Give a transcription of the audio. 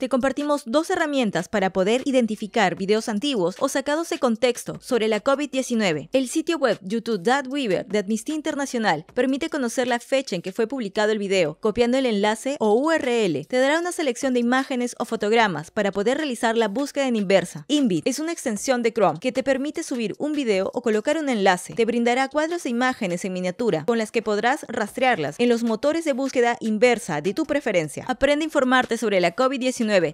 te compartimos dos herramientas para poder identificar videos antiguos o sacados de contexto sobre la COVID-19. El sitio web YouTube Weaver de Amnistía Internacional permite conocer la fecha en que fue publicado el video. Copiando el enlace o URL, te dará una selección de imágenes o fotogramas para poder realizar la búsqueda en inversa. Invit es una extensión de Chrome que te permite subir un video o colocar un enlace. Te brindará cuadros e imágenes en miniatura con las que podrás rastrearlas en los motores de búsqueda inversa de tu preferencia. Aprende a informarte sobre la COVID-19 2019.